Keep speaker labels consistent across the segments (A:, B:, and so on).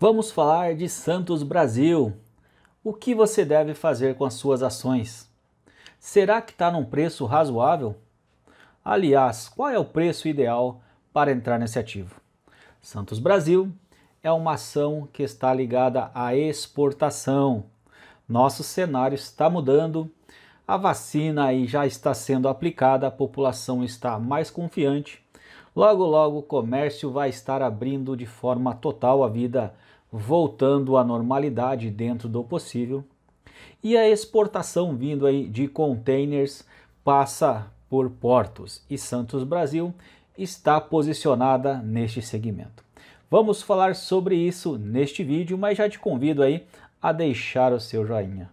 A: Vamos falar de Santos Brasil. O que você deve fazer com as suas ações? Será que está num preço razoável? Aliás, qual é o preço ideal para entrar nesse ativo? Santos Brasil é uma ação que está ligada à exportação. Nosso cenário está mudando, a vacina aí já está sendo aplicada, a população está mais confiante. Logo, logo, o comércio vai estar abrindo de forma total a vida voltando à normalidade dentro do possível, e a exportação vindo aí de containers passa por portos e Santos Brasil está posicionada neste segmento. Vamos falar sobre isso neste vídeo, mas já te convido aí a deixar o seu joinha.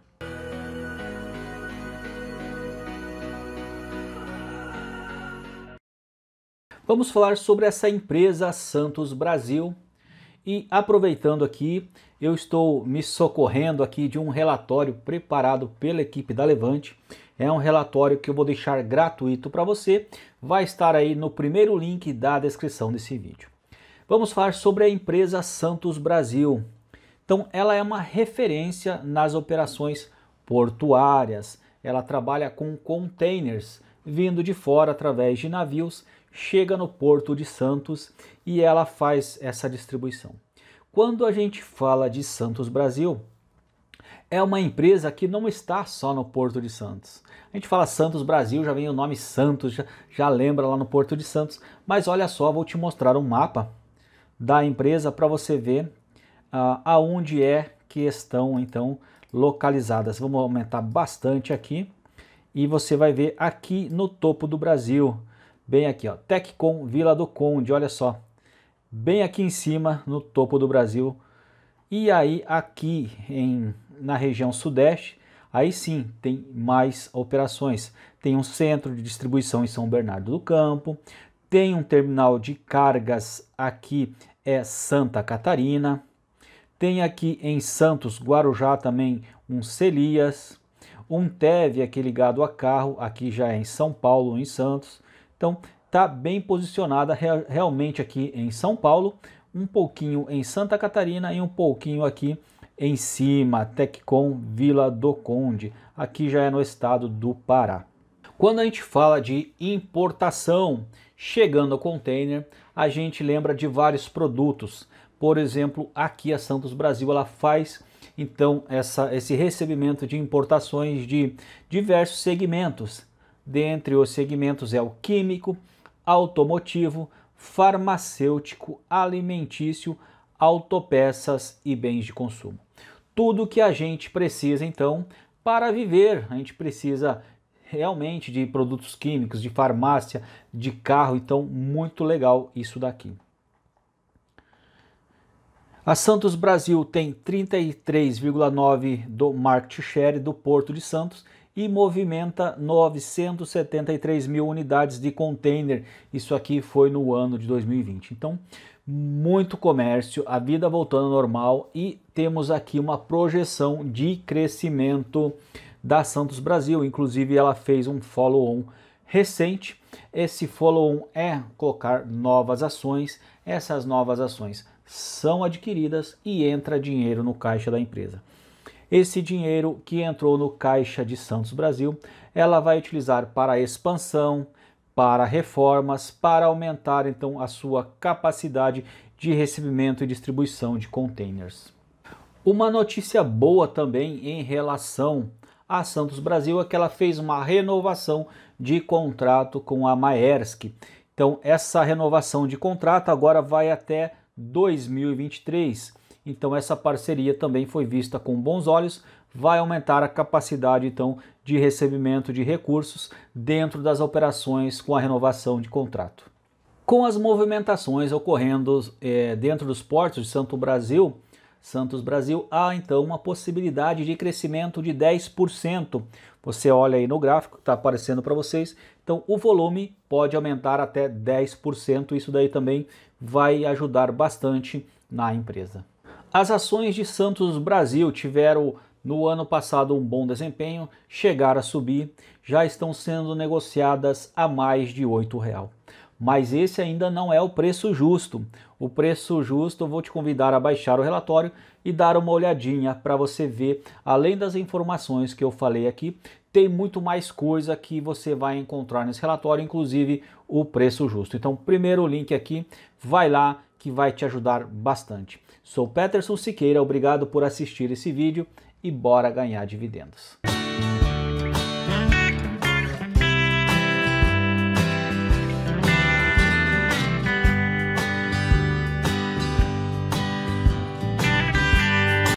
A: Vamos falar sobre essa empresa Santos Brasil, e aproveitando aqui, eu estou me socorrendo aqui de um relatório preparado pela equipe da Levante. É um relatório que eu vou deixar gratuito para você. Vai estar aí no primeiro link da descrição desse vídeo. Vamos falar sobre a empresa Santos Brasil. Então, ela é uma referência nas operações portuárias. Ela trabalha com containers vindo de fora através de navios, chega no porto de Santos e ela faz essa distribuição. Quando a gente fala de Santos Brasil, é uma empresa que não está só no Porto de Santos. A gente fala Santos Brasil, já vem o nome Santos, já, já lembra lá no Porto de Santos. Mas olha só, vou te mostrar um mapa da empresa para você ver ah, aonde é que estão então localizadas. Vamos aumentar bastante aqui e você vai ver aqui no topo do Brasil, bem aqui, ó, Teccom Vila do Conde, olha só, bem aqui em cima, no topo do Brasil, e aí aqui em, na região sudeste, aí sim tem mais operações, tem um centro de distribuição em São Bernardo do Campo, tem um terminal de cargas aqui é Santa Catarina, tem aqui em Santos, Guarujá também um Celias, um teve aqui ligado a carro, aqui já é em São Paulo, em Santos. Então, está bem posicionada realmente aqui em São Paulo, um pouquinho em Santa Catarina e um pouquinho aqui em cima, Teccom Vila do Conde. Aqui já é no estado do Pará. Quando a gente fala de importação, chegando ao container, a gente lembra de vários produtos. Por exemplo, aqui a Santos Brasil ela faz então essa, esse recebimento de importações de diversos segmentos. Dentre os segmentos é o químico, automotivo, farmacêutico, alimentício, autopeças e bens de consumo. Tudo que a gente precisa então para viver, a gente precisa realmente de produtos químicos, de farmácia, de carro, então muito legal isso daqui. A Santos Brasil tem 33,9% do market share do Porto de Santos e movimenta 973 mil unidades de container. Isso aqui foi no ano de 2020. Então, muito comércio, a vida voltando ao normal e temos aqui uma projeção de crescimento da Santos Brasil. Inclusive, ela fez um follow-on recente. Esse follow-on é colocar novas ações. Essas novas ações são adquiridas e entra dinheiro no caixa da empresa. Esse dinheiro que entrou no caixa de Santos Brasil, ela vai utilizar para expansão, para reformas, para aumentar então a sua capacidade de recebimento e distribuição de containers. Uma notícia boa também em relação a Santos Brasil é que ela fez uma renovação de contrato com a Maersk. Então, essa renovação de contrato agora vai até 2023. Então essa parceria também foi vista com bons olhos, vai aumentar a capacidade então de recebimento de recursos dentro das operações com a renovação de contrato. Com as movimentações ocorrendo é, dentro dos portos de Santo Brasil, Santos Brasil, há então uma possibilidade de crescimento de 10% você olha aí no gráfico, está aparecendo para vocês. Então o volume pode aumentar até 10%. Isso daí também vai ajudar bastante na empresa. As ações de Santos Brasil tiveram no ano passado um bom desempenho, chegaram a subir, já estão sendo negociadas a mais de R$ 8,00. Mas esse ainda não é o preço justo. O preço justo, eu vou te convidar a baixar o relatório e dar uma olhadinha para você ver, além das informações que eu falei aqui, tem muito mais coisa que você vai encontrar nesse relatório, inclusive o preço justo. Então, primeiro link aqui, vai lá que vai te ajudar bastante. Sou Peterson Siqueira, obrigado por assistir esse vídeo e bora ganhar dividendos.